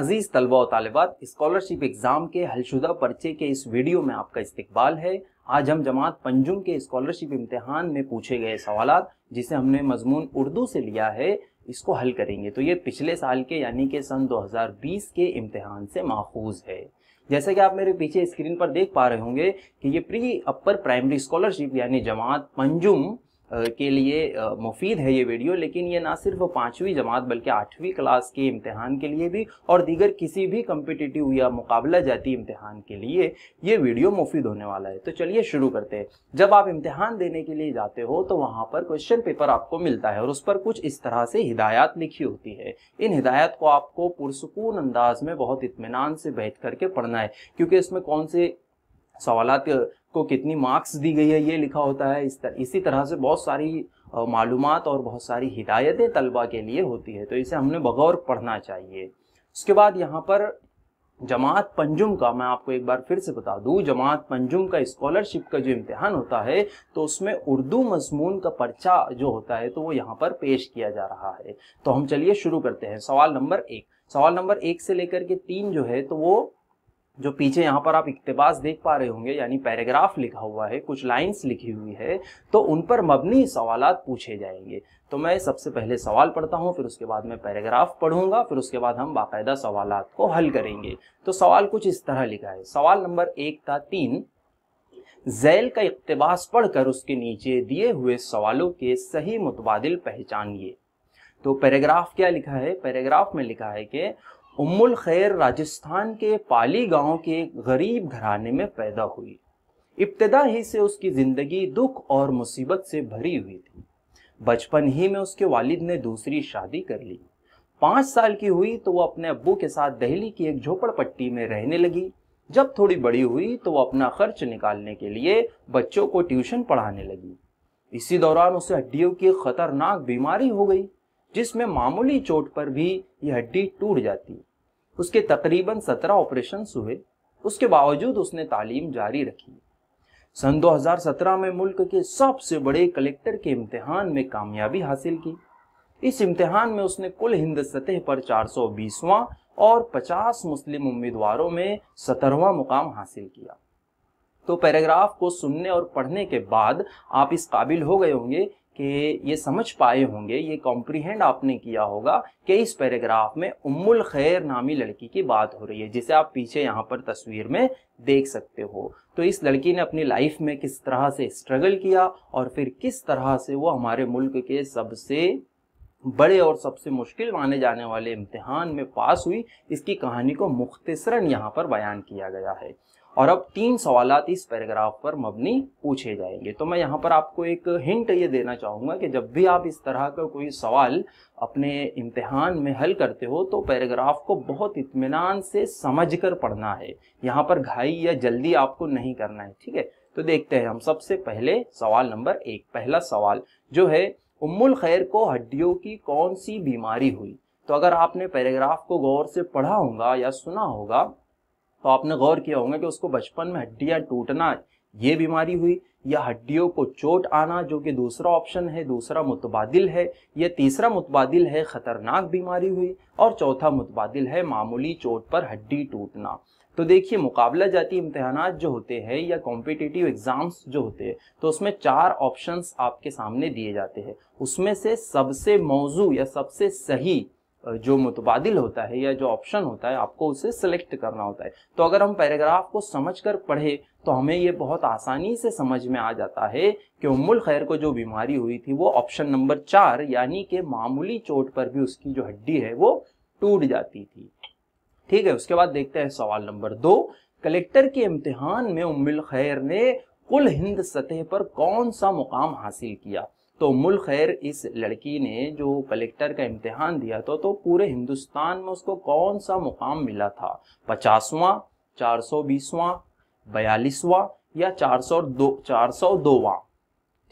अजीज तलबा तालबात scholarship exam के हलशुदा पर्चे के इस वीडियो में आपका इस्तकबाल है आज हम जमात पंजुम के स्कॉलरशिप इम्तहान में पूछे गए सवाल जिसे हमने मजमून उर्दू से लिया है इसको हल करेंगे तो ये पिछले साल के यानी के सन 2020 के इम्तहान से माखूज है जैसे कि आप मेरे पीछे स्क्रीन पर देख पा रहे होंगे कि ये प्री अपर प्राइमरी स्कॉलरशिप यानी जमात पंजुम के लिए मुफीद है ये वीडियो लेकिन ये ना सिर्फ पाँचवीं जमात बल्कि आठवीं क्लास के इम्तहान के लिए भी और दीगर किसी भी कम्पिटिटिव या मुकाबला जाती इम्तहान के लिए ये वीडियो मुफीद होने वाला है तो चलिए शुरू करते हैं जब आप इम्तहान देने के लिए जाते हो तो वहाँ पर क्वेश्चन पेपर आपको मिलता है और उस पर कुछ इस तरह से हिदायत लिखी होती है इन हिदायत को आपको पुरसकून अंदाज में बहुत इतमान से बैठ करके पढ़ना है क्योंकि इसमें कौन से सवाल को कितनी मार्क्स दी गई है ये लिखा होता है इस तर, इसी तरह से बहुत सारी मालूम और बहुत सारी हिदायतें तलबा के लिए होती है तो इसे हमने बगौर पढ़ना चाहिए उसके बाद यहाँ पर जमात पंजुम का मैं आपको एक बार फिर से बता दूं जमात पंजुम का स्कॉलरशिप का जो इम्तिहान होता है तो उसमें उर्दू मजमून का पर्चा जो होता है तो वो यहाँ पर पेश किया जा रहा है तो हम चलिए शुरू करते हैं सवाल नंबर एक सवाल नंबर एक से लेकर के तीन जो है तो वो जो पीछे यहाँ पर आप इकतबास देख पा रहे होंगे यानी पैराग्राफ लिखा हुआ है कुछ लाइंस लिखी हुई है तो उन पर मबनी सवाल पूछे जाएंगे तो मैं सबसे पहले सवाल पढ़ता हूँ फिर उसके बाद मैं पैराग्राफ पढ़ूंगा फिर उसके बाद हम बाकायदा सवाल को हल करेंगे तो सवाल कुछ इस तरह लिखा है सवाल नंबर एक था तीन जैल का इकतबास पढ़कर उसके नीचे दिए हुए सवालों के सही मुतबादिल पहचानिए तो पैराग्राफ क्या लिखा है पैराग्राफ में लिखा है कि उम्मुल खैर राजस्थान के पाली गांव के गरीब घराने में पैदा हुई इब्तदा ही से उसकी ज़िंदगी दुख और मुसीबत से भरी हुई थी बचपन ही में उसके वालिद ने दूसरी शादी कर ली पांच साल की हुई तो वो अपने अब्बू के साथ दहली की एक झोपड़पट्टी में रहने लगी जब थोड़ी बड़ी हुई तो वो अपना खर्च निकालने के लिए बच्चों को ट्यूशन पढ़ाने लगी इसी दौरान उसे हड्डियों की खतरनाक बीमारी हो गई जिसमें मामूली चोट पर भी यह हड्डी टूट जाती है उसके तकरीबन सत्रह ऑपरेशन हुए उसके बावजूद उसने तालीम जारी रखी सन 2017 में मुल्क के सबसे बड़े कलेक्टर के इम्तिहान में कामयाबी हासिल की इस इम्तिहान में उसने कुल हिंद सतह पर 420वां और 50 मुस्लिम उम्मीदवारों में सत्रहवा मुकाम हासिल किया तो पैराग्राफ को सुनने और पढ़ने के बाद आप इस काबिल हो गए होंगे कि ये समझ पाए होंगे ये कॉम्प्रीहेंड आपने किया होगा कि इस पैराग्राफ में उम्मुल खैर नामी लड़की की बात हो रही है जिसे आप पीछे यहाँ पर तस्वीर में देख सकते हो तो इस लड़की ने अपनी लाइफ में किस तरह से स्ट्रगल किया और फिर किस तरह से वो हमारे मुल्क के सबसे बड़े और सबसे मुश्किल माने जाने वाले इम्तहान में पास हुई इसकी कहानी को मुख्तसरन यहाँ पर बयान किया गया है और अब तीन सवाल इस पैराग्राफ पर मबनी पूछे जाएंगे तो मैं यहाँ पर आपको एक हिंट ये देना चाहूँगा कि जब भी आप इस तरह का कोई सवाल अपने इम्तिहान में हल करते हो तो पैराग्राफ को बहुत इतमान से समझ कर पढ़ना है यहाँ पर घाई या जल्दी आपको नहीं करना है ठीक है तो देखते हैं हम सबसे पहले सवाल नंबर एक पहला सवाल जो है उम्मुल खैर को हड्डियों की कौन सी बीमारी हुई तो अगर आपने पैराग्राफ को गौर से पढ़ा होगा या सुना होगा तो आपने गौर किया होगा कि उसको बचपन में हड्डियाँ टूटना ये बीमारी हुई या हड्डियों को चोट आना जो कि दूसरा ऑप्शन है दूसरा मुतबादिल है या तीसरा मुतबादिल है ख़तरनाक बीमारी हुई और चौथा मुतबादिल है मामूली चोट पर हड्डी टूटना तो देखिए मुकाबला जाती इम्तहान जो होते हैं या कॉम्पिटिटिव एग्ज़ाम्स जो होते हैं तो उसमें चार ऑप्शंस आपके सामने दिए जाते हैं उसमें से सबसे मौजू या सबसे सही जो मुतबादिल होता है या जो ऑप्शन होता है आपको उसे सिलेक्ट करना होता है तो अगर हम पैराग्राफ को समझ कर पढ़े तो हमें ये बहुत आसानी से समझ में आ जाता है कि उम्मुल खैर को जो बीमारी हुई थी वो ऑप्शन नंबर चार यानी कि मामूली चोट पर भी उसकी जो हड्डी है वो टूट जाती थी ठीक है उसके बाद देखते हैं सवाल नंबर दो कलेक्टर के इम्तिहान में उम्मिल खैर ने कुल हिंद सतह पर कौन सा मुकाम हासिल किया तो मुल खैर इस लड़की ने जो कलेक्टर का इम्तहान दिया था तो पूरे हिंदुस्तान में उसको कौन सा मुकाम मिला था पचासवां चार सौ बीसवां बयालीसवां या चार सौ दो चार सौ दोवा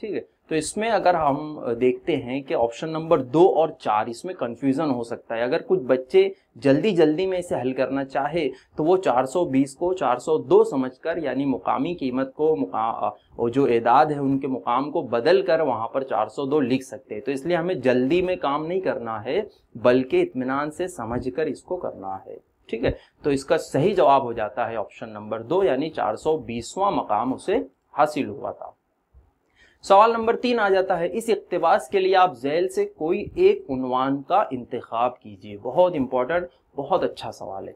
ठीक है तो इसमें अगर हम देखते हैं कि ऑप्शन नंबर दो और चार इसमें कन्फ्यूज़न हो सकता है अगर कुछ बच्चे जल्दी जल्दी में इसे हल करना चाहे तो वो 420 को 402 समझकर यानी मुकामी कीमत को मुका जो एदाद है उनके मुकाम को बदल कर वहाँ पर 402 लिख सकते हैं तो इसलिए हमें जल्दी में काम नहीं करना है बल्कि इतमान से समझ कर इसको करना है ठीक है तो इसका सही जवाब हो जाता है ऑप्शन नंबर दो यानी चार सौ मकाम उसे हासिल हुआ था सवाल नंबर तीन आ जाता है इस इकतबास के लिए आप जैल से कोई एक उनवान का इंतखब कीजिए बहुत इंपॉर्टेंट बहुत अच्छा सवाल है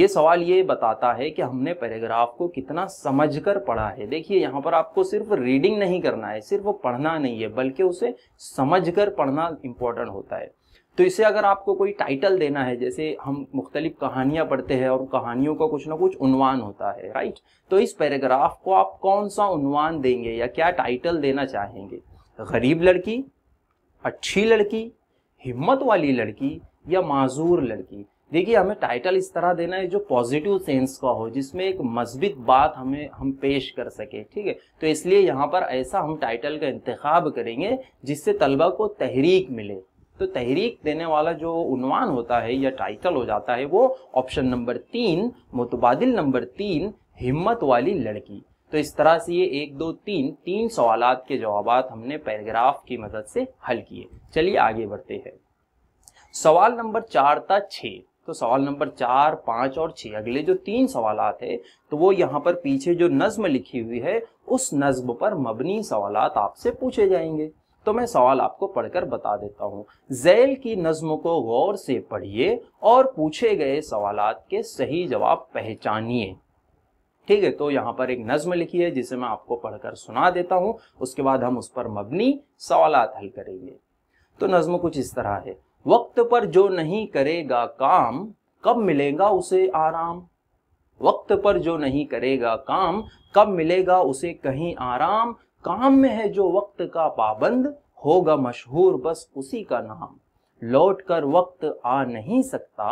ये सवाल ये बताता है कि हमने पैराग्राफ को कितना समझकर पढ़ा है देखिए यहाँ पर आपको सिर्फ रीडिंग नहीं करना है सिर्फ पढ़ना नहीं है बल्कि उसे समझकर पढ़ना इम्पोर्टेंट होता है तो इसे अगर आपको कोई टाइटल देना है जैसे हम मुख्तलिफ कहानियां पढ़ते हैं और कहानियों का कुछ ना कुछ उनवान होता है राइट तो इस पैराग्राफ को आप कौन सा उनवान देंगे या क्या टाइटल देना चाहेंगे गरीब लड़की अच्छी लड़की हिम्मत वाली लड़की या माजूर लड़की देखिए हमें टाइटल इस तरह देना है जो पॉजिटिव सेंस का हो जिसमें एक मजबूत बात हमें हम पेश कर सके ठीक है तो इसलिए यहाँ पर ऐसा हम टाइटल का इंतखब करेंगे जिससे तलबा को तहरीक मिले तो तहरीक देने वाला जो उनवान होता है या टाइटल हो जाता है वो ऑप्शन नंबर तीन मुतबादिल नंबर तीन हिम्मत वाली लड़की तो इस तरह से ये एक दो तीन तीन सवाल के जवाब हमने पैराग्राफ की मदद से हल किए चलिए आगे बढ़ते हैं सवाल नंबर चार था छः तो सवाल नंबर चार पाँच और छः अगले जो तीन सवाल है तो वो यहाँ पर पीछे जो नज्म लिखी हुई है उस नज्म पर मबनी सवाल आपसे पूछे जाएंगे तो मैं सवाल आपको पढ़कर बता देता हूँ जैल की नज्म को गौर से पढ़िए और पूछे गए सवाल के सही जवाब पहचानिए ठीक है तो यहाँ पर एक नज्म लिखी है जिसे मैं आपको पढ़कर सुना देता हूँ उसके बाद हम उस पर मबनी सवाल हल करेंगे तो नज्म कुछ इस तरह है वक्त पर जो नहीं करेगा काम कब मिलेगा उसे आराम वक्त पर जो नहीं करेगा काम कब मिलेगा उसे कहीं आराम काम में है जो वक्त का पाबंद होगा मशहूर बस उसी का नाम लौट कर वक्त आ नहीं सकता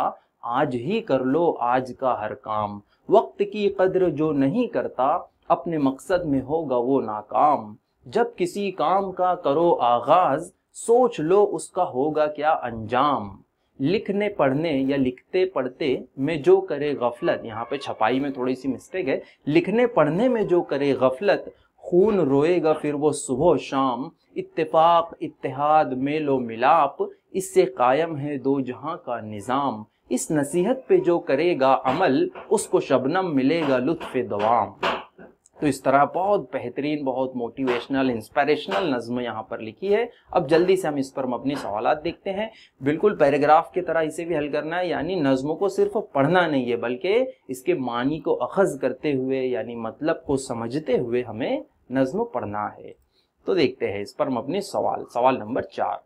आज ही कर लो आज का हर काम वक्त की कदर जो नहीं करता अपने मकसद में होगा वो नाकाम जब किसी काम का करो आगाज सोच लो उसका होगा क्या अंजाम लिखने पढ़ने या लिखते पढ़ते में जो करे गफलत यहाँ पे छपाई में थोड़ी सी मिस्टेक है लिखने पढ़ने में जो करे गफलत खून रोएगा फिर वो सुबह शाम इत्तेफाक इत्तेहाद मेलो मिलाप इससे कायम है दो जहां का निज़ाम इस नसीहत पे जो करेगा अमल उसको शबनम मिलेगा लुत्फ दवाम तो इस तरह बहुत बेहतरीन बहुत मोटिवेशनल इंस्पायरेशनल नज्म यहाँ पर लिखी है अब जल्दी से हम इस पर अपने सवाल देखते हैं बिल्कुल पैराग्राफ की तरह इसे भी हल करना है यानी नज़मों को सिर्फ पढ़ना नहीं है बल्कि इसके मानी को अखज़ करते हुए यानी मतलब को समझते हुए हमें नज्म पढ़ना है तो देखते हैं इस पर हम अपने सवाल सवाल नंबर चार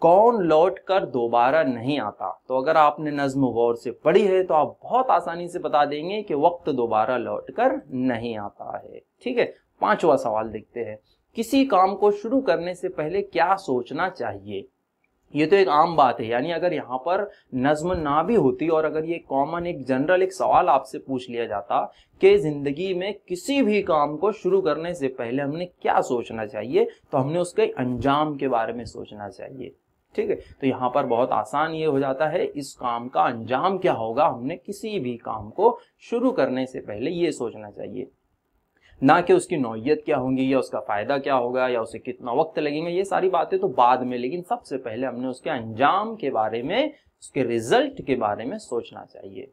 कौन लौट कर दोबारा नहीं आता तो अगर आपने नज्म गौर से पढ़ी है तो आप बहुत आसानी से बता देंगे कि वक्त दोबारा लौट कर नहीं आता है ठीक है पांचवा सवाल देखते हैं किसी काम को शुरू करने से पहले क्या सोचना चाहिए ये तो एक आम बात है यानी अगर यहाँ पर नज्म ना भी होती और अगर ये कॉमन एक जनरल एक सवाल आपसे पूछ लिया जाता कि ज़िंदगी में किसी भी काम को शुरू करने से पहले हमने क्या सोचना चाहिए तो हमने उसके अंजाम के बारे में सोचना चाहिए ठीक है तो यहाँ पर बहुत आसान ये हो जाता है इस काम का अंजाम क्या होगा हमने किसी भी काम को शुरू करने से पहले ये सोचना चाहिए ना कि उसकी नौीयत क्या होगी या उसका फ़ायदा क्या होगा या उसे कितना वक्त लगेगा ये सारी बातें तो बाद में लेकिन सबसे पहले हमने उसके अंजाम के बारे में उसके रिजल्ट के बारे में सोचना चाहिए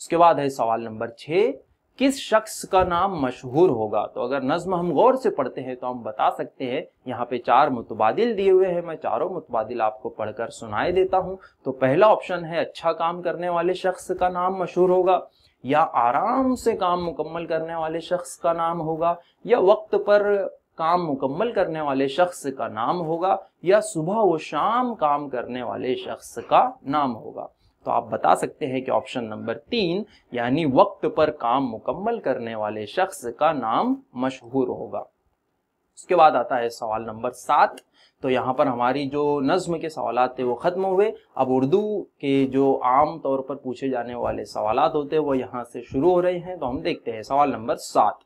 उसके बाद है सवाल नंबर छः किस शख्स का नाम मशहूर होगा तो अगर नज्म हम गौर से पढ़ते हैं तो हम बता सकते हैं यहाँ पे चार मुतबादिल दिए हुए हैं मैं चारों मुतबादिल आपको पढ़कर सुनाए देता हूँ तो पहला ऑप्शन है अच्छा काम करने वाले शख्स का नाम मशहूर होगा या आराम से काम मुकम्मल करने वाले शख्स का नाम होगा या वक्त पर काम मुकम्मल करने वाले शख्स का नाम होगा या सुबह व शाम काम करने वाले शख्स का नाम होगा तो आप बता सकते हैं कि ऑप्शन नंबर तीन यानी वक्त पर काम मुकम्मल करने वाले शख्स का नाम मशहूर होगा उसके बाद आता है सवाल नंबर सात तो यहाँ पर हमारी जो नज़म के सवाल थे वो ख़त्म हुए अब उर्दू के जो आम तौर पर पूछे जाने वाले सवाल होते हैं वो यहाँ से शुरू हो रहे हैं तो हम देखते हैं सवाल नंबर सात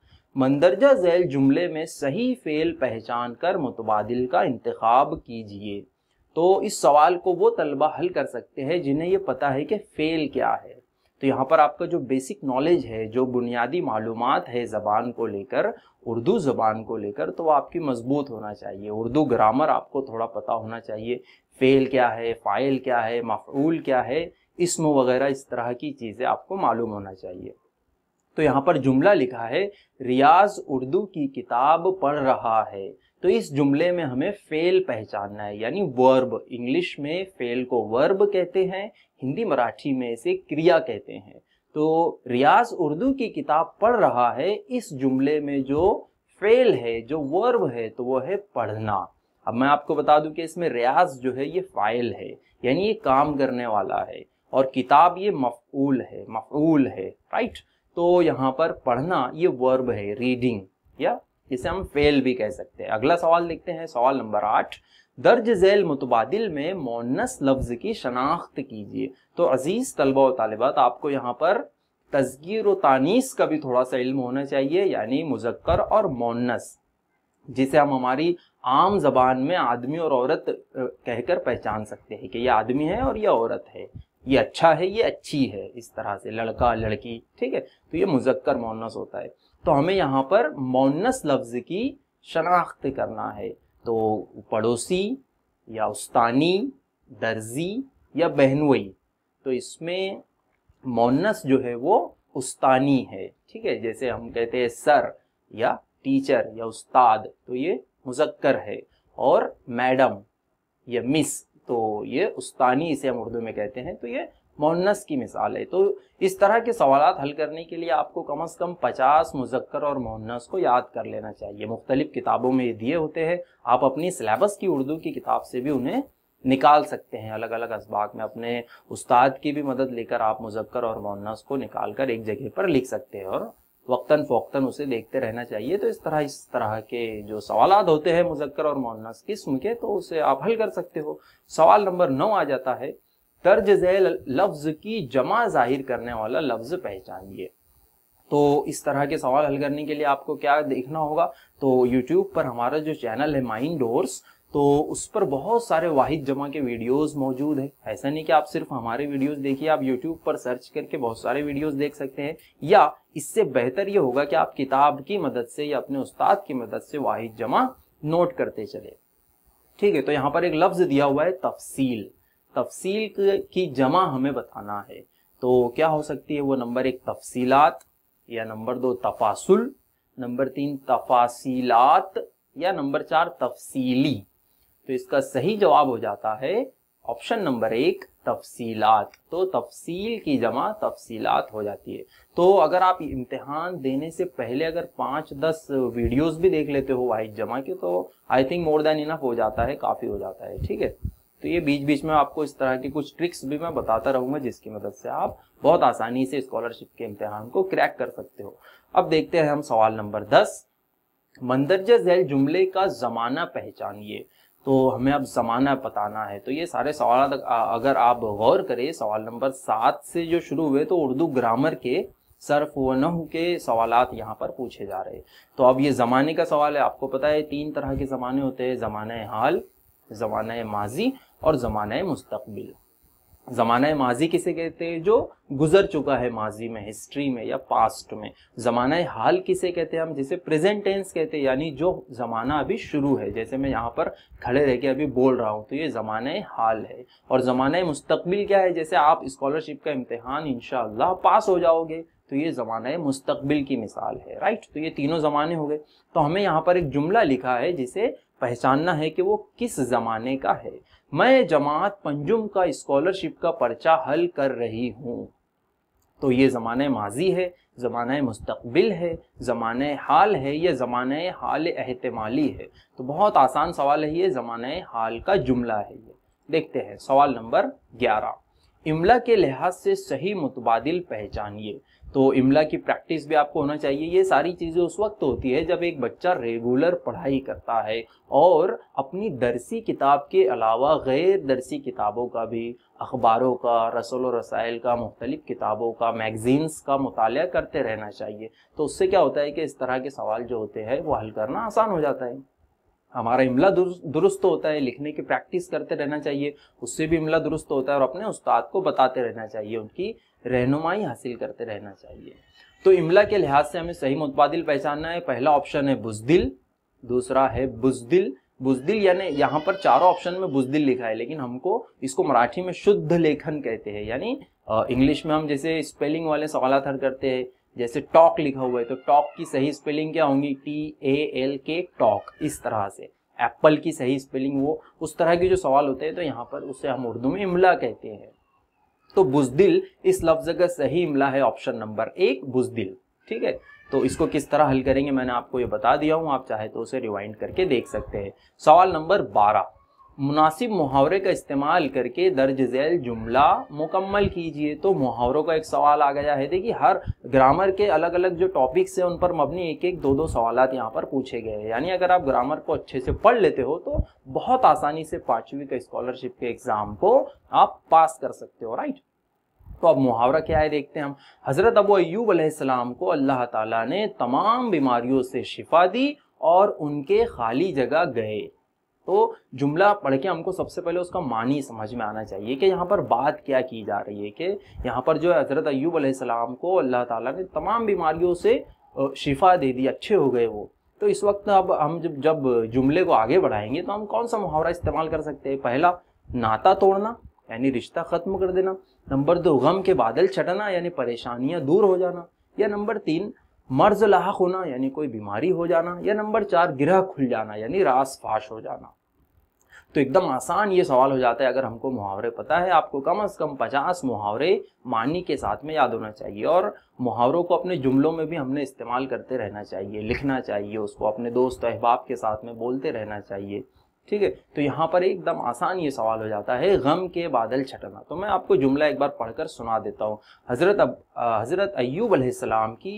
मंदरजा झैल जुमले में सही फेल पहचान कर मुतबाद का इंतखब कीजिए तो इस सवाल को वो तलबा हल कर सकते हैं जिन्हें ये पता है कि फ़ेल क्या है तो यहाँ पर आपका जो बेसिक नॉलेज है जो बुनियादी मालूम है ज़बान को लेकर उर्दू ज़बान को लेकर तो वो आपकी मजबूत होना चाहिए उर्दू ग्रामर आपको थोड़ा पता होना चाहिए फेल क्या है फ़ाइल क्या है मफूल क्या है इसम वगैरह इस तरह की चीज़ें आपको मालूम होना चाहिए तो यहाँ पर जुमला लिखा है रियाज उर्दू की किताब पढ़ रहा है तो इस जुमले में हमें फेल पहचानना है यानी वर्ब इंग्लिश में फेल को वर्ब कहते हैं हिंदी मराठी में इसे क्रिया कहते हैं तो रियाज उर्दू की किताब पढ़ रहा है इस जुमले में जो फेल है जो वर्ब है तो वो है पढ़ना अब मैं आपको बता दूं कि इसमें रियाज जो है ये फाइल है यानी ये काम करने वाला है और किताब ये मफूल है मफूल है राइट तो यहाँ पर पढ़ना ये वर्ब है रीडिंग या इसे हम फेल भी कह सकते हैं अगला सवाल देखते हैं सवाल नंबर आठ दर्ज झैल मुतबादिल में मोनस लफ्ज की शनाख्त कीजिए तो अजीज तलबा और तालबात आपको यहाँ पर तस्गीर तानीस का भी थोड़ा सा इल्म होना चाहिए यानी मुजक्कर और मोनस जिसे हम हमारी आम जबान में आदमी और औरत कहकर पहचान सकते हैं कि ये आदमी है और ये औरत है ये अच्छा है ये अच्छी है इस तरह से लड़का लड़की ठीक है तो ये मुजक्कर मोनस होता है तो हमें यहाँ पर मोनस लफ्ज़ की शनाख्त करना है तो पड़ोसी या उस्तानी दर्जी या बहनोई तो इसमें मोनस जो है वो उस्तानी है ठीक है जैसे हम कहते हैं सर या टीचर या उस्ताद तो ये मुजक्कर है और मैडम या मिस तो ये उस्तानी इसे हम उर्दू में कहते हैं तो ये मोहनस की मिसाल है तो इस तरह के सवाल हल करने के लिए आपको कम अज़ कम पचास मुजक्कर और मोहनस को याद कर लेना चाहिए मुख्तलिफ़ किताबों में ये दिए होते हैं आप अपनी सिलेबस की उर्दू की किताब से भी उन्हें निकाल सकते हैं अलग अलग इसबाक में अपने उस्ताद की भी मदद लेकर आप मुजक्कर और मोहनस को निकाल कर एक जगह पर लिख सकते हैं और वक्ता फ़ोक्ता उसे देखते रहना चाहिए तो इस तरह इस तरह के जो सवाल होते हैं मुजक्कर और मोहनस किस्म के तो उसे आप हल कर सकते हो सवाल नंबर नौ आ जाता है तर्ज ज़ैल लफ्ज़ की जमा जाहिर करने वाला लफ्ज़ पहचानिए तो इस तरह के सवाल हल करने के लिए आपको क्या देखना होगा तो यूट्यूब पर हमारा जो चैनल है माइंड डोर्स तो उस पर बहुत सारे वाहिद जमा के वीडियोस मौजूद है ऐसा नहीं कि आप सिर्फ हमारे वीडियोस देखिए आप यूट्यूब पर सर्च करके बहुत सारे वीडियोस देख सकते हैं या इससे बेहतर ये होगा कि आप किताब की मदद से या अपने उस्ताद की मदद से वाहिद जमा नोट करते चले ठीक है तो यहाँ पर एक लफ्ज़ दिया हुआ है तफसील तफसील की जमा हमें बताना है तो क्या हो सकती है वो नंबर एक तफसीलात या नंबर दो तफासुल नंबर तीन तफासीलात या नंबर चार तफसीली तो इसका सही जवाब हो जाता है ऑप्शन नंबर एक तफसीलात तो तफसील की जमा तफसीलात हो जाती है तो अगर आप इम्तिहान देने से पहले अगर पाँच दस वीडियोस भी देख लेते हो वाइज जमा के तो I think more than enough हो जाता है काफ़ी हो जाता है ठीक है तो ये बीच बीच में आपको इस तरह की कुछ ट्रिक्स भी मैं बताता रहूंगा जिसकी मदद से आप बहुत आसानी से स्कॉलरशिप के इम्तहान को क्रैक कर सकते हो अब देखते हैं हम सवाल नंबर दस मंदरजा जैल जुमले का जमाना पहचानिए तो हमें अब ज़माना बताना है तो ये सारे सवाल अगर आप गौर करें सवाल नंबर सात से जो शुरू हुए तो उर्दू ग्रामर के सर्फ व नह के सवाल यहाँ पर पूछे जा रहे हैं तो अब ये ज़माने का सवाल है आपको पता है तीन तरह के ज़माने होते हैं ज़माने हाल ज़माना माजी और ज़माना मुस्तबिल ज़माना माजी किसे कहते हैं जो गुजर चुका है माजी में हिस्ट्री में या पास्ट में ज़माना हाल किसे कहते हैं हम जिसे प्रेजेंट टेंस कहते हैं यानी जो ज़माना अभी शुरू है जैसे मैं यहाँ पर खड़े रह के अभी बोल रहा हूँ तो ये ज़माना हाल है और ज़माना मुस्तबिल क्या है जैसे आप स्कॉलरशिप का इम्तहान इन पास हो जाओगे तो ये ज़माना मुस्तबिल की मिसाल है राइट तो ये तीनों ज़माने हो गए तो हमें यहाँ पर एक जुमला लिखा है जिसे पहचानना है कि वो किस ज़माने का है मैं जमात पंजुम का स्कॉलरशिप का पर्चा हल कर रही हूँ तो ये ज़माने माजी है ज़माना मुस्तबिल है ज़मान हाल है या ज़मान हाल अहतमाली है तो बहुत आसान सवाल है ये ज़मान हाल का जुमला है ये देखते हैं सवाल नंबर ग्यारह इमला के लिहाज से सही मुतबादिल पहचानिए तो इमला की प्रैक्टिस भी आपको होना चाहिए ये सारी चीज़ें उस वक्त होती है जब एक बच्चा रेगुलर पढ़ाई करता है और अपनी दरसी किताब के अलावा गैर दरसी किताबों का भी अखबारों का रसोल रसायल का मुख्तलिफ़ किताबों का मैगज़ीन्स का मुताल करते रहना चाहिए तो उससे क्या होता है कि इस तरह के सवाल जो होते हैं वो हल करना आसान हो जाता है हमारा इमला दुरुस्त होता है लिखने की प्रैक्टिस करते रहना चाहिए उससे भी इमला दुरुस्त होता है और अपने उस्ताद को बताते रहना चाहिए उनकी रहनुमाई हासिल करते रहना चाहिए तो इमला के लिहाज से हमें सही मुतबादिल पहचानना है पहला ऑप्शन है बुजदिल दूसरा है बुजदिल बुजदिल यानी यहाँ पर चारों ऑप्शन में बुजदिल लिखा है लेकिन हमको इसको मराठी में शुद्ध लेखन कहते हैं यानी इंग्लिश में हम जैसे स्पेलिंग वाले सवाल करते हैं जैसे टॉक लिखा हुआ है तो टॉक की सही स्पेलिंग क्या होंगी T A L K talk इस तरह से एप्पल की सही स्पेलिंग वो उस तरह के जो सवाल होते हैं तो यहाँ पर उसे हम उर्दू में इमला कहते हैं तो बुजदिल इस लफ्ज का सही इमला है ऑप्शन नंबर एक बुजदिल ठीक है तो इसको किस तरह हल करेंगे मैंने आपको ये बता दिया हूँ आप चाहे तो उसे रिवाइंड करके देख सकते हैं सवाल नंबर बारह मुनासिब मुहावरे का इस्तेमाल करके दर्ज झैल जुमला मुकम्मल कीजिए तो मुहावरों का एक सवाल आ गया है देखिए हर ग्रामर के अलग अलग जो टॉपिक्स हैं उन पर मबनी एक एक दो दो सवाल यहाँ पर पूछे गए हैं यानी अगर आप ग्रामर को अच्छे से पढ़ लेते हो तो बहुत आसानी से पाँचवीं के स्कॉलरशिप के एग्ज़ाम को आप पास कर सकते हो राइट तो अब मुहावरा क्या है देखते हैं हम हज़रत अबू अयूब अलैहिस्सलाम को अल्लाह ताला ने तमाम बीमारियों से शिफा दी और उनके खाली जगह गए तो जुमला पढ़ के हमको सबसे पहले उसका मानी समझ में आना चाहिए कि यहाँ पर बात क्या की जा रही है कि यहाँ पर जो है हज़रत अयूब अलैहिस्सलाम को अल्लाह ताला ने तमाम बीमारियों से शिफा दे दी अच्छे हो गए वो तो इस वक्त अब हम जब जब जुमले को आगे बढ़ाएंगे तो हम कौन सा मुहावरा इस्तेमाल कर सकते हैं पहला नाता तोड़ना यानी रिश्ता ख़त्म कर देना नंबर दो गम के बादल छटना यानी परेशानियाँ दूर हो जाना या नंबर तीन मर्ज लाक होना यानी कोई बीमारी हो जाना या नंबर चार गिरह खुल जाना यानी रास फाश हो जाना तो एकदम आसान ये सवाल हो जाता है अगर हमको मुहावरे पता है आपको कम अज़ कम पचास मुहावरे मानी के साथ में याद होना चाहिए और मुहावरों को अपने जुमलों में भी हमने इस्तेमाल करते रहना चाहिए लिखना चाहिए उसको अपने दोस्त अहबाब के साथ में बोलते रहना चाहिए ठीक है तो यहाँ पर एकदम आसान ये सवाल हो जाता है गम के बादल छटना तो मैं आपको जुमला एक बार पढ़कर सुना देता हूँ हज़रत अब हज़रत अयूब की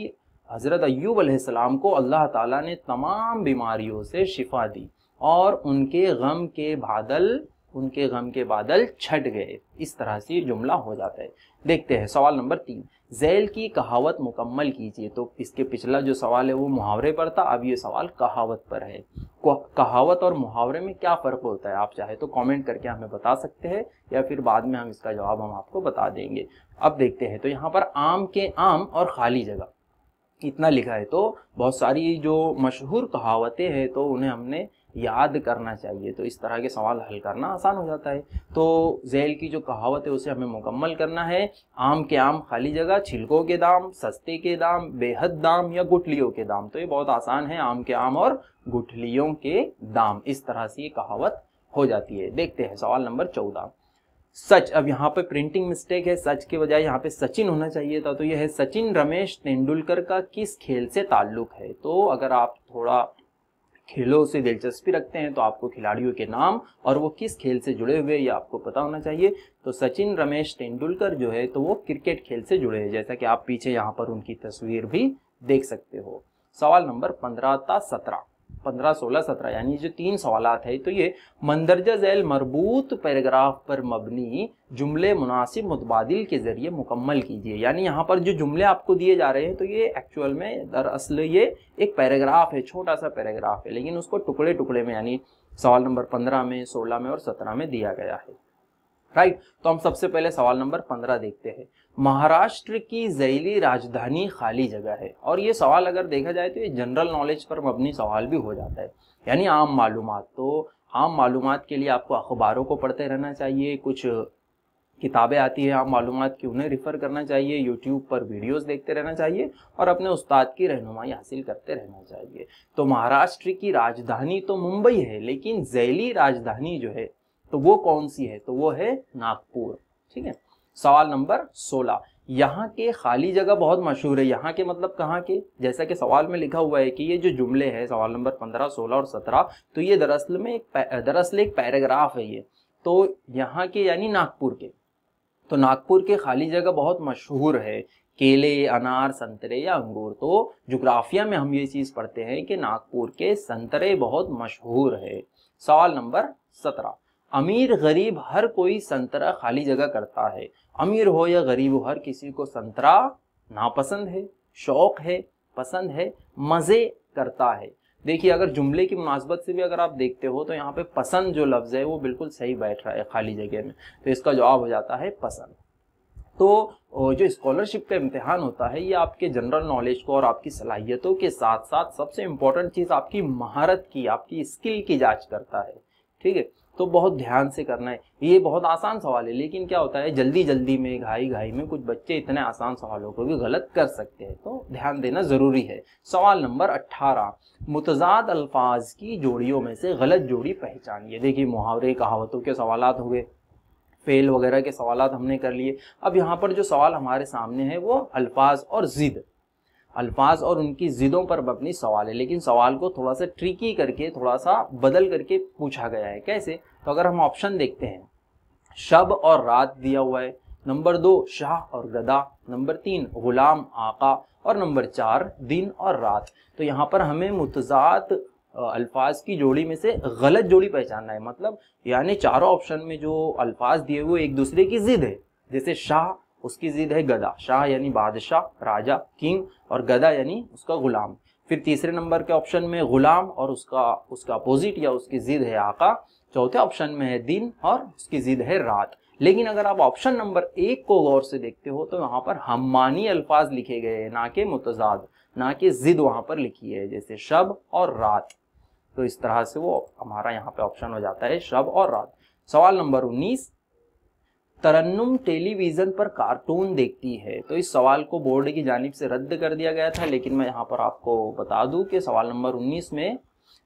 हज़रत अयूब अलैहिस्सलाम को अल्लाह ताला ने तमाम बीमारियों से शिफा दी और उनके गम के बादल उनके गम के बादल छट गए इस तरह से जुमला हो जाता है देखते हैं सवाल नंबर तीन जैल की कहावत मुकम्मल कीजिए तो इसके पिछला जो सवाल है वो मुहावरे पर था अब ये सवाल कहावत पर है कहावत और मुहावरे में क्या फ़र्क होता है आप चाहे तो कमेंट करके हमें बता सकते हैं या फिर बाद में हम इसका जवाब हम आपको बता देंगे अब देखते हैं तो यहाँ पर आम के आम और खाली जगह इतना लिखा है तो बहुत सारी जो मशहूर कहावतें हैं तो उन्हें हमने याद करना चाहिए तो इस तरह के सवाल हल करना आसान हो जाता है तो जेल की जो कहावत है उसे हमें मुकम्मल करना है आम के आम खाली जगह छिलकों के दाम सस्ते के दाम बेहद दाम या गुठलियों के दाम तो ये बहुत आसान है आम के आम और गुठलियों के दाम इस तरह से ये कहावत हो जाती है देखते हैं सवाल नंबर चौदह सच अब यहाँ पे प्रिंटिंग मिस्टेक है सच के बजाय यहाँ पे सचिन होना चाहिए था तो यह है सचिन रमेश तेंदुलकर का किस खेल से ताल्लुक है तो अगर आप थोड़ा खेलों से दिलचस्पी रखते हैं तो आपको खिलाड़ियों के नाम और वो किस खेल से जुड़े हुए ये आपको पता होना चाहिए तो सचिन रमेश तेंदुलकर जो है तो वो क्रिकेट खेल से जुड़े हैं जैसा कि आप पीछे यहाँ पर उनकी तस्वीर भी देख सकते हो सवाल नंबर पंद्रह था सत्रह पंद्रह सोलह सत्रह यानी जो तीन सवाल है तो ये मंदरजा झैल मरबूत पैराग्राफ पर मबनी जुमले मुनासिब मुतबादिल के ज़रिए मुकम्मल कीजिए यानी यहाँ पर जो जुमले आपको दिए जा रहे हैं तो ये एक्चुअल में दरअसल ये एक पैराग्राफ है छोटा सा पैराग्राफ है लेकिन उसको टुकड़े टुकड़े में यानी सवाल नंबर पंद्रह में सोलह में और सत्रह में दिया गया है राइट तो हम सबसे पहले सवाल नंबर पंद्रह देखते हैं महाराष्ट्र की जैली राजधानी खाली जगह है और ये सवाल अगर देखा जाए तो ये जनरल नॉलेज पर मबनी सवाल भी हो जाता है यानी आम मालूम तो आम मालूम के लिए आपको अखबारों को पढ़ते रहना चाहिए कुछ किताबें आती है आम मालूम की उन्हें रिफ़र करना चाहिए यूट्यूब पर वीडियोस देखते रहना चाहिए और अपने उस्ताद की रहनुमाई हासिल करते रहना चाहिए तो महाराष्ट्र की राजधानी तो मुंबई है लेकिन जैली राजधानी जो है तो वो कौन सी है तो वो है नागपुर ठीक है सवाल नंबर सोलह यहाँ के खाली जगह बहुत मशहूर है यहाँ के मतलब कहाँ के जैसा कि सवाल में लिखा हुआ है कि ये जो जुमले हैं सवाल नंबर पंद्रह सोलह और सत्रह तो ये दरअसल में एक दरअसल एक पैराग्राफ है ये तो यहाँ के यानी नागपुर के तो नागपुर के खाली जगह बहुत मशहूर है केले अनार संतरे या अंगूर तो जोग्राफिया में हम ये चीज़ पढ़ते हैं कि नागपुर के संतरे बहुत मशहूर है सवाल नंबर सत्रह अमीर गरीब हर कोई संतरा खाली जगह करता है अमीर हो या गरीब हो हर किसी को संतरा नापसंद है शौक है पसंद है मज़े करता है देखिए अगर जुमले की मुनासबत से भी अगर आप देखते हो तो यहाँ पे पसंद जो लफ्ज़ है वो बिल्कुल सही बैठ रहा है खाली जगह में तो इसका जवाब हो जाता है पसंद तो जो स्कॉलरशिप का इम्तहान होता है ये आपके जनरल नॉलेज को और आपकी सलाहियतों के साथ साथ सबसे इम्पोर्टेंट चीज़ आपकी महारत की आपकी स्किल की जाँच करता है ठीक है तो बहुत ध्यान से करना है ये बहुत आसान सवाल है लेकिन क्या होता है जल्दी जल्दी में घाई घाई में कुछ बच्चे इतने आसान सवालों को भी गलत कर सकते हैं तो ध्यान देना ज़रूरी है सवाल नंबर अट्ठारह मुतजाद अल्फाज की जोड़ियों में से गलत जोड़ी पहचान ये देखिए मुहावरे कहावतों के सवाल हो गए फेल वगैरह के सवाल हमने कर लिए अब यहाँ पर जो सवाल हमारे सामने है वो अल्फाज और ज़िद अल्फाज और उनकी ज़िदों पर अपनी सवाल है लेकिन सवाल को थोड़ा सा ट्रिकी करके थोड़ा सा बदल करके पूछा गया है कैसे तो अगर हम ऑप्शन देखते हैं शब और रात दिया हुआ है नंबर दो शाह और गदा नंबर तीन गुलाम आका और नंबर चार दिन और रात तो यहाँ पर हमें मुतजात अल्फाज की जोड़ी में से गलत जोड़ी पहचानना है मतलब यानी चारों ऑप्शन में जो अल्फाज दिए हुए एक दूसरे की जिद है जैसे शाह उसकी जिद है गदा शाह यानी बादशाह राजा किंग और गदा यानी उसका गुलाम फिर तीसरे नंबर के ऑप्शन में गुलाम और उसका उसका अपोजिट या उसकी जिद है आका चौथे ऑप्शन में है दिन और उसकी जिद है रात लेकिन अगर आप ऑप्शन नंबर एक को गौर से देखते हो तो यहाँ पर हमानी अल्फाज लिखे गए हैं ना कि मुतजाद ना कि जिद वहाँ पर लिखी है जैसे शब और रात तो इस तरह से वो हमारा यहाँ पे ऑप्शन हो जाता है शब और रात सवाल नंबर उन्नीस तरन्नुम टेलीविज़न पर कार्टून देखती है तो इस सवाल को बोर्ड की जानब से रद्द कर दिया गया था लेकिन मैं यहाँ पर आपको बता दूँ कि सवाल नंबर 19 में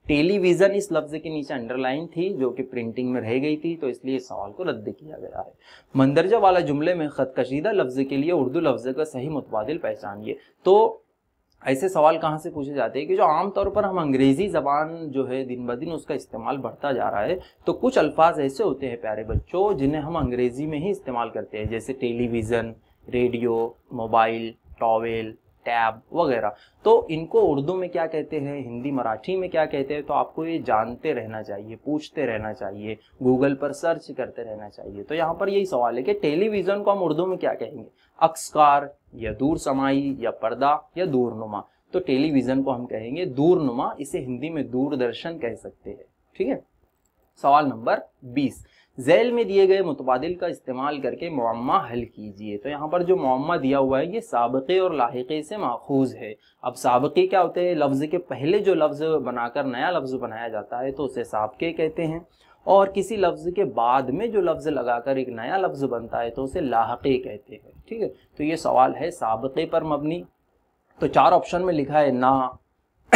टेलीविज़न इस लफ्ज़ के नीचे अंडरलाइन थी जो कि प्रिंटिंग में रह गई थी तो इसलिए इस सवाल को रद्द किया गया है मंदरजा वाला जुमले में ख़त कशीदा लफ्ज़ के लिए उर्दू लफ्ज़ का सही मुतबाद पहचानिए तो ऐसे सवाल कहाँ से पूछे जाते हैं कि जो आमतौर पर हम अंग्रेज़ी ज़बान जो है दिन ब दिन उसका इस्तेमाल बढ़ता जा रहा है तो कुछ अल्फाज ऐसे होते हैं प्यारे बच्चों जिन्हें हम अंग्रेज़ी में ही इस्तेमाल करते हैं जैसे television radio mobile towel tab वगैरह तो इनको उर्दू में क्या कहते हैं हिंदी मराठी में क्या कहते हैं तो आपको ये जानते रहना चाहिए पूछते रहना चाहिए गूगल पर सर्च करते रहना चाहिए तो यहाँ पर यही सवाल है कि टेलीविज़न को हम उर्दू में क्या कहेंगे अक्सकार या दूर समाई या पर्दा या दूरनुमा तो टेलीविजन को हम कहेंगे दूरनुमा इसे हिंदी में दूरदर्शन कह सकते हैं ठीक है सवाल नंबर 20 जेल में दिए गए मुतबाद का इस्तेमाल करके मामा हल कीजिए तो यहाँ पर जो मामा दिया हुआ है ये सबक़े और लाहके से माखूज है अब सबक़े क्या होते हैं लफ्ज़ के पहले जो लफ्ज़ बनाकर नया लफ्ज़ बनाया जाता है तो उसे सबक़े कहते हैं और किसी लफ्ज़ के बाद में जो लफ्ज़ लगाकर एक नया लफ्ज़ बनता है तो उसे लाहक़े कहते हैं ठीक है तो ये सवाल है सबक़े पर मबनी तो चार ऑप्शन में लिखा है ना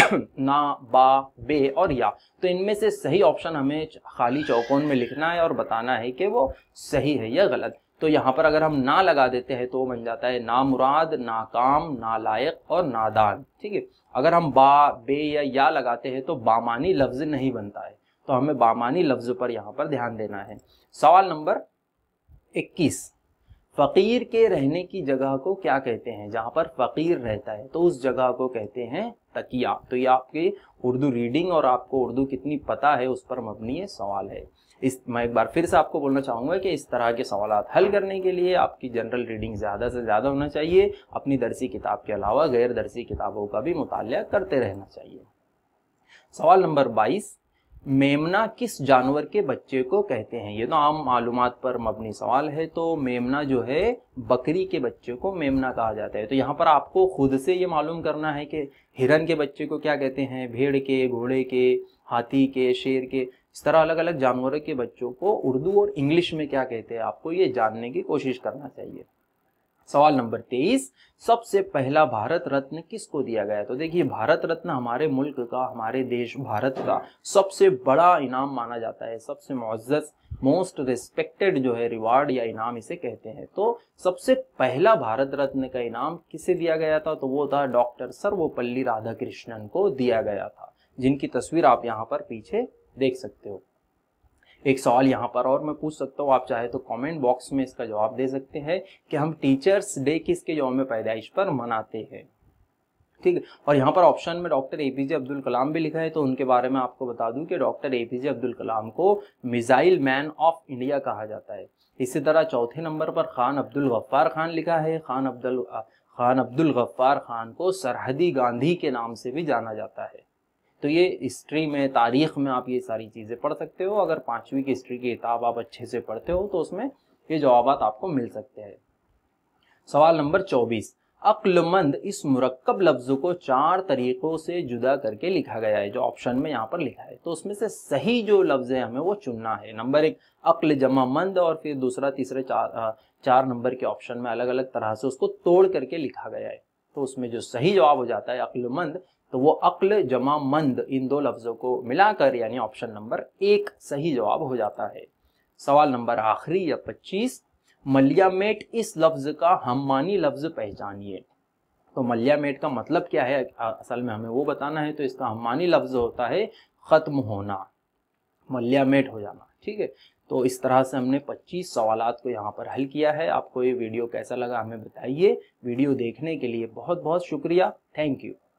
ना बा बे और या तो इनमें से सही ऑप्शन हमें खाली चौकोन में लिखना है और बताना है कि वो सही है या गलत तो यहाँ पर अगर हम ना लगा देते हैं तो बन जाता है ना मुराद नाकाम लायक और नादान ठीक है अगर हम बा बे या या लगाते हैं तो बामानी लफ्ज़ नहीं बनता है तो हमें बामानी लफ्ज़ पर यहाँ पर ध्यान देना है सवाल नंबर 21 फ़कीर के रहने की जगह को क्या कहते हैं जहाँ पर फ़कीर रहता है तो उस जगह को कहते हैं तकिया तो ये आपकी उर्दू रीडिंग और आपको उर्दू कितनी पता है उस पर मबनी ये सवाल है इस मैं एक बार फिर से आपको बोलना चाहूँगा कि इस तरह के सवाल हल करने के लिए आपकी जनरल रीडिंग ज़्यादा से ज़्यादा होना चाहिए अपनी दरसी किताब के अलावा गैर दरसी किताबों का भी मुताल करते रहना चाहिए सवाल नंबर बाईस मेमना किस जानवर के बच्चे को कहते हैं ये तो आम मालूम पर मबनी सवाल है तो मेमना जो है बकरी के बच्चे को मेमना कहा जाता है तो यहाँ पर आपको खुद से ये मालूम करना है कि हिरन के बच्चे को क्या कहते हैं भेड़ के घोड़े के हाथी के शेर के इस तरह अलग अलग जानवरों के बच्चों को उर्दू और इंग्लिश में क्या कहते हैं आपको ये जानने की कोशिश करना चाहिए सवाल नंबर तेईस सबसे पहला भारत रत्न किसको दिया गया तो देखिए भारत रत्न हमारे मुल्क का हमारे देश भारत का सबसे बड़ा इनाम माना जाता है सबसे मुआजत मोस्ट रिस्पेक्टेड जो है रिवार्ड या इनाम इसे कहते हैं तो सबसे पहला भारत रत्न का इनाम किसे दिया गया था तो वो था डॉक्टर सर्वपल्ली राधाकृष्णन को दिया गया था जिनकी तस्वीर आप यहाँ पर पीछे देख सकते हो एक सवाल यहाँ पर और मैं पूछ सकता हूँ आप चाहे तो कमेंट बॉक्स में इसका जवाब दे सकते हैं कि हम टीचर्स डे किसके यौम पैदाइश पर मनाते हैं ठीक है और यहाँ पर ऑप्शन में डॉक्टर एपीजे अब्दुल कलाम भी लिखा है तो उनके बारे में आपको बता दूं कि डॉक्टर एपीजे अब्दुल कलाम को मिसाइल मैन ऑफ इंडिया कहा जाता है इसी तरह चौथे नंबर पर खान अब्दुल गफ्फार खान लिखा है खान अब्दुल खान अब्दुल गफ्फार खान को सरहदी गांधी के नाम से भी जाना जाता है तो ये हिस्ट्री में तारीख में आप ये सारी चीज़ें पढ़ सकते हो अगर पाँचवीं की हिस्ट्री की किताब आप अच्छे से पढ़ते हो तो उसमें ये जवाब आपको मिल सकते हैं सवाल नंबर चौबीस अक्लमंद इस मुरक्कब लफ्ज़ को चार तरीक़ों से जुदा करके लिखा गया है जो ऑप्शन में यहाँ पर लिखा है तो उसमें से सही जो लफ्ज़ है हमें वो चुनना है नंबर एक अक्ल जमा मंद और फिर दूसरा तीसरे चार चार नंबर के ऑप्शन में अलग अलग तरह से उसको तोड़ करके लिखा गया है तो उसमें जो सही जवाब हो जाता है अक्लमंद तो वो अक्ल जमा मंद इन दो लफ्ज़ों को मिलाकर यानी ऑप्शन नंबर एक सही जवाब हो जाता है सवाल नंबर आखिरी या पच्चीस मलियामेट इस लफ्ज़ का हमानी लफ्ज़ पहचानिए तो मलियामेट का मतलब क्या है असल में हमें वो बताना है तो इसका हमानी लफ्ज़ होता है ख़त्म होना मलियामेट हो जाना ठीक है तो इस तरह से हमने 25 सवालात को यहाँ पर हल किया है आपको ये वीडियो कैसा लगा हमें बताइए वीडियो देखने के लिए बहुत बहुत शुक्रिया थैंक यू